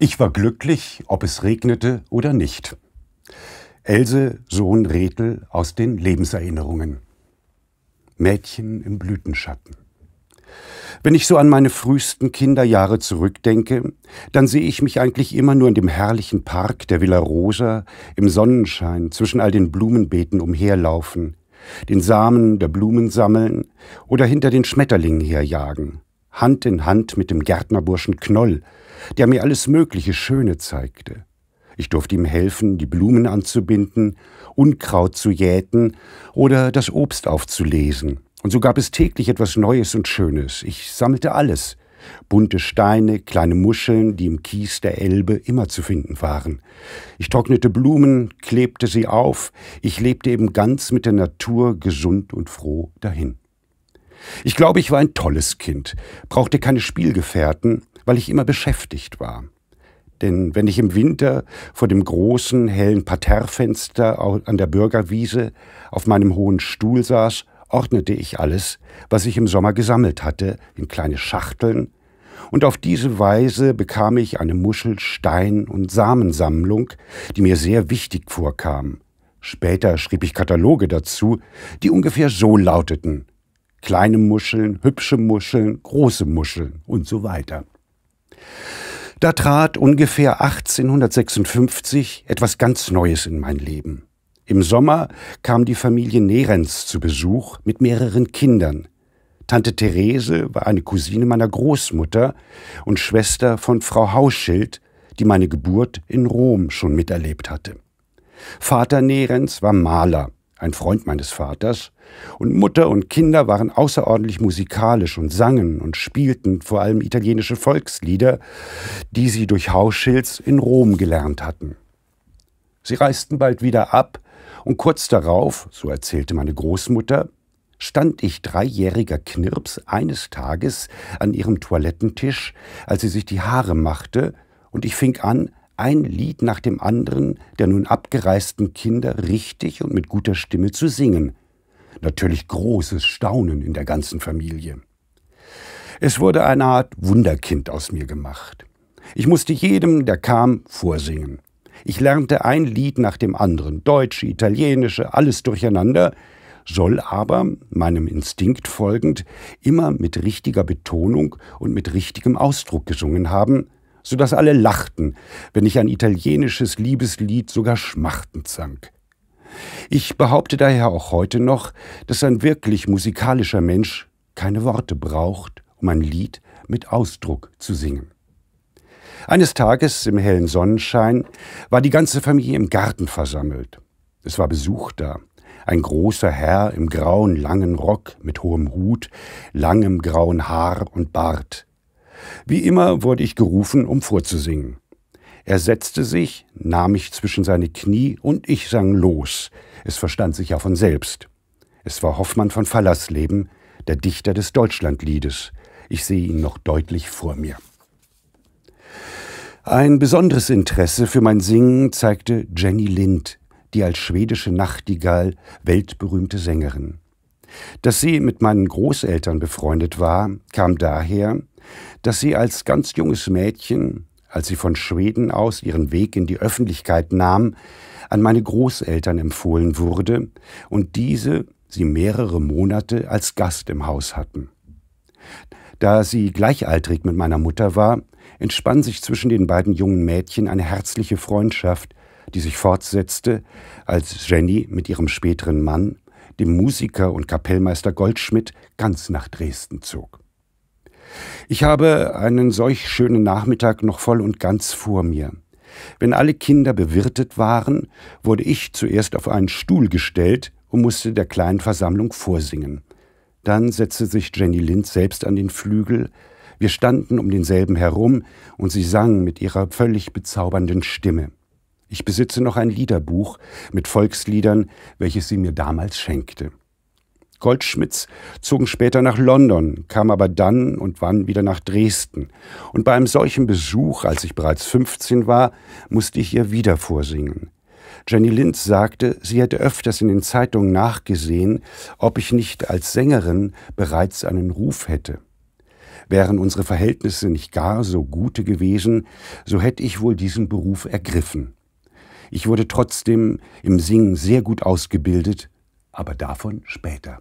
Ich war glücklich, ob es regnete oder nicht. Else Sohn Rethel aus den Lebenserinnerungen. Mädchen im Blütenschatten. Wenn ich so an meine frühesten Kinderjahre zurückdenke, dann sehe ich mich eigentlich immer nur in dem herrlichen Park der Villa Rosa im Sonnenschein zwischen all den Blumenbeeten umherlaufen, den Samen der Blumen sammeln oder hinter den Schmetterlingen herjagen. Hand in Hand mit dem Gärtnerburschen Knoll, der mir alles Mögliche Schöne zeigte. Ich durfte ihm helfen, die Blumen anzubinden, Unkraut zu jäten oder das Obst aufzulesen. Und so gab es täglich etwas Neues und Schönes. Ich sammelte alles, bunte Steine, kleine Muscheln, die im Kies der Elbe immer zu finden waren. Ich trocknete Blumen, klebte sie auf, ich lebte eben ganz mit der Natur gesund und froh dahin. Ich glaube, ich war ein tolles Kind, brauchte keine Spielgefährten, weil ich immer beschäftigt war. Denn wenn ich im Winter vor dem großen, hellen Parterrefenster an der Bürgerwiese auf meinem hohen Stuhl saß, ordnete ich alles, was ich im Sommer gesammelt hatte, in kleine Schachteln, und auf diese Weise bekam ich eine Muschel Stein- und Samensammlung, die mir sehr wichtig vorkam. Später schrieb ich Kataloge dazu, die ungefähr so lauteten kleine Muscheln, hübsche Muscheln, große Muscheln und so weiter. Da trat ungefähr 1856 etwas ganz Neues in mein Leben. Im Sommer kam die Familie Nerenz zu Besuch mit mehreren Kindern. Tante Therese war eine Cousine meiner Großmutter und Schwester von Frau Hauschild, die meine Geburt in Rom schon miterlebt hatte. Vater Nerenz war Maler, ein Freund meines Vaters, und Mutter und Kinder waren außerordentlich musikalisch und sangen und spielten vor allem italienische Volkslieder, die sie durch Hauschilds in Rom gelernt hatten. Sie reisten bald wieder ab, und kurz darauf, so erzählte meine Großmutter, stand ich dreijähriger Knirps eines Tages an ihrem Toilettentisch, als sie sich die Haare machte, und ich fing an, ein Lied nach dem anderen der nun abgereisten Kinder richtig und mit guter Stimme zu singen – natürlich großes Staunen in der ganzen Familie. Es wurde eine Art Wunderkind aus mir gemacht. Ich musste jedem, der kam, vorsingen. Ich lernte ein Lied nach dem anderen, deutsche, italienische, alles durcheinander, soll aber, meinem Instinkt folgend, immer mit richtiger Betonung und mit richtigem Ausdruck gesungen haben, so dass alle lachten, wenn ich ein italienisches Liebeslied sogar schmachtend sang. Ich behaupte daher auch heute noch, dass ein wirklich musikalischer Mensch keine Worte braucht, um ein Lied mit Ausdruck zu singen. Eines Tages im hellen Sonnenschein war die ganze Familie im Garten versammelt. Es war Besuch da. Ein großer Herr im grauen langen Rock mit hohem Hut, langem grauen Haar und Bart. Wie immer wurde ich gerufen, um vorzusingen. Er setzte sich, nahm mich zwischen seine Knie und ich sang los. Es verstand sich ja von selbst. Es war Hoffmann von Fallersleben, der Dichter des Deutschlandliedes. Ich sehe ihn noch deutlich vor mir. Ein besonderes Interesse für mein Singen zeigte Jenny Lind, die als schwedische Nachtigall weltberühmte Sängerin. Dass sie mit meinen Großeltern befreundet war, kam daher, dass sie als ganz junges Mädchen als sie von Schweden aus ihren Weg in die Öffentlichkeit nahm, an meine Großeltern empfohlen wurde und diese sie mehrere Monate als Gast im Haus hatten. Da sie gleichaltrig mit meiner Mutter war, entspann sich zwischen den beiden jungen Mädchen eine herzliche Freundschaft, die sich fortsetzte, als Jenny mit ihrem späteren Mann, dem Musiker und Kapellmeister Goldschmidt, ganz nach Dresden zog. Ich habe einen solch schönen Nachmittag noch voll und ganz vor mir. Wenn alle Kinder bewirtet waren, wurde ich zuerst auf einen Stuhl gestellt und musste der kleinen Versammlung vorsingen. Dann setzte sich Jenny Lind selbst an den Flügel, wir standen um denselben herum und sie sang mit ihrer völlig bezaubernden Stimme. Ich besitze noch ein Liederbuch mit Volksliedern, welches sie mir damals schenkte. Goldschmidts zogen später nach London, kam aber dann und wann wieder nach Dresden. Und bei einem solchen Besuch, als ich bereits 15 war, musste ich ihr wieder vorsingen. Jenny Lind sagte, sie hätte öfters in den Zeitungen nachgesehen, ob ich nicht als Sängerin bereits einen Ruf hätte. Wären unsere Verhältnisse nicht gar so gute gewesen, so hätte ich wohl diesen Beruf ergriffen. Ich wurde trotzdem im Singen sehr gut ausgebildet, aber davon später.